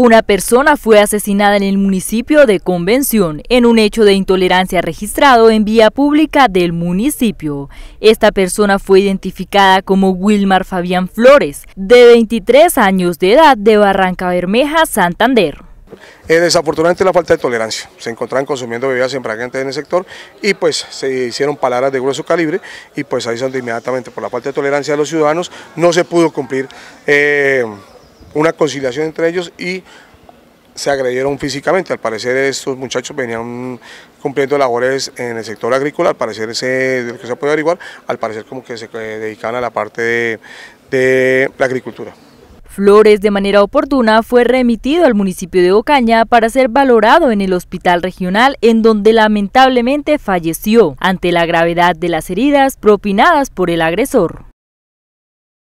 Una persona fue asesinada en el municipio de Convención en un hecho de intolerancia registrado en vía pública del municipio. Esta persona fue identificada como Wilmar Fabián Flores, de 23 años de edad, de Barranca Bermeja, Santander. Eh, desafortunadamente la falta de tolerancia, se encontraban consumiendo bebidas embriagantes en el sector y pues se hicieron palabras de grueso calibre y pues ahí es inmediatamente por la falta de tolerancia de los ciudadanos no se pudo cumplir eh, una conciliación entre ellos y se agredieron físicamente. Al parecer estos muchachos venían cumpliendo labores en el sector agrícola, al parecer ese, de lo que se puede averiguar, al parecer como que se eh, dedicaban a la parte de, de la agricultura. Flores de manera oportuna fue remitido al municipio de Ocaña para ser valorado en el hospital regional en donde lamentablemente falleció ante la gravedad de las heridas propinadas por el agresor.